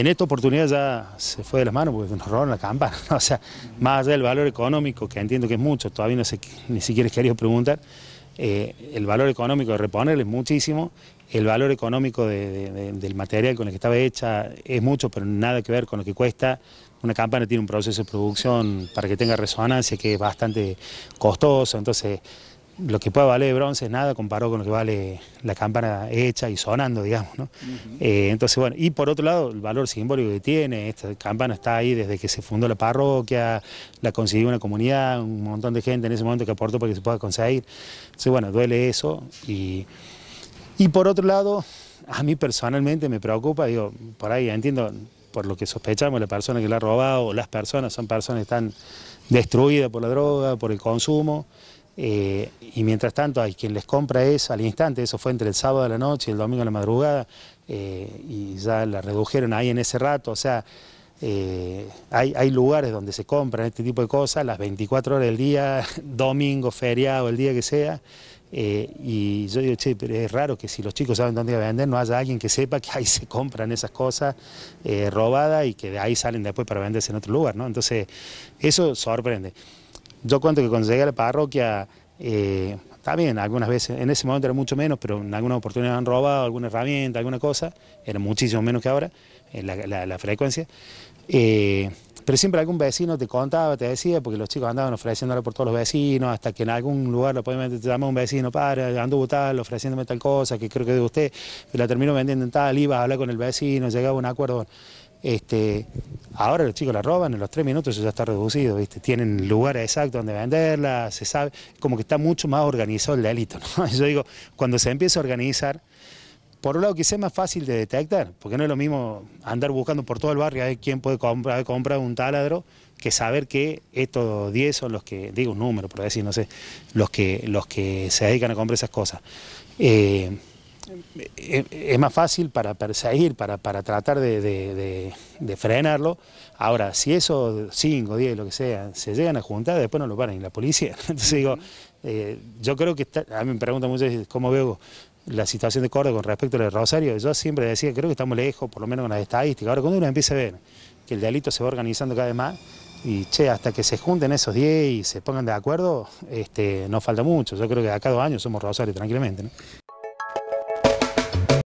en esta oportunidad ya se fue de las manos porque nos robaron la campana. O sea, más allá del valor económico, que entiendo que es mucho, todavía no sé, ni siquiera quería preguntar, eh, el valor económico de reponerle es muchísimo, el valor económico del material con el que estaba hecha es mucho, pero nada que ver con lo que cuesta. Una campana tiene un proceso de producción para que tenga resonancia que es bastante costoso, entonces lo que pueda valer bronce es nada comparado con lo que vale la campana hecha y sonando, digamos. ¿no? Eh, entonces, bueno, y por otro lado, el valor simbólico que tiene, esta campana está ahí desde que se fundó la parroquia, la consiguió una comunidad, un montón de gente en ese momento que aportó para que se pueda conseguir. Entonces, bueno, duele eso. Y, y por otro lado, a mí personalmente me preocupa, digo, por ahí entiendo, por lo que sospechamos, la persona que la ha robado, las personas son personas que están destruidas por la droga, por el consumo. Eh, y mientras tanto hay quien les compra eso al instante, eso fue entre el sábado de la noche y el domingo de la madrugada, eh, y ya la redujeron ahí en ese rato, o sea, eh, hay, hay, lugares donde se compran este tipo de cosas las 24 horas del día, domingo, feriado, el día que sea, y yo digo, che, pero es raro que si los chicos saben dónde vender, no haya alguien que sepa que ahí se compran esas cosas robadas y que de ahí salen después para venderse en otro lugar, ¿no? Entonces, eso sorprende. Yo cuento que cuando llegué a la parroquia, eh, también algunas veces, en ese momento era mucho menos, pero en alguna oportunidad han robado alguna herramienta, alguna cosa, era muchísimo menos que ahora, eh, la, frecuencia. Eh, pero siempre algún vecino te contaba, te decía, porque los chicos andaban ofreciéndole por todos los vecinos, hasta que en algún lugar lo podían te llama un vecino, para, anduvo tal, ofreciéndome tal cosa, que creo que de usted, la termino vendiendo en tal, iba a hablar con el vecino, llegaba a un acuerdo. Este, ahora los chicos la roban, en los tres minutos eso ya está reducido, ¿viste? Tienen lugar exacto donde venderla, se sabe, como que está mucho más organizado el delito, Yo digo, cuando se empieza a organizar, por un lado quizás es más fácil de detectar, porque no es lo mismo andar buscando por todo el barrio a ver quién puede comprar, comprar un taladro, que saber que estos 10 son los que, digo un número, por decir, no sé, los que, los que se dedican a comprar esas cosas. Eh, eh, eh, es más fácil para perseguir, para, para tratar de, de, frenarlo. Ahora, si esos 5, 10, lo que sea, se llegan a juntar, después no lo paran, ni la policía. Entonces digo, eh, yo creo que, a mí me preguntan muchas veces cómo veo la situación de Córdoba con respecto a Rosario. Yo siempre decía, creo que estamos lejos, por lo menos con las estadísticas. Ahora, cuando uno empieza a ver que el delito se va organizando cada vez más, y che, hasta que se junten esos 10 y se pongan de acuerdo, este, no falta mucho. Yo creo que a cada dos años somos Rosario tranquilamente. ¿no?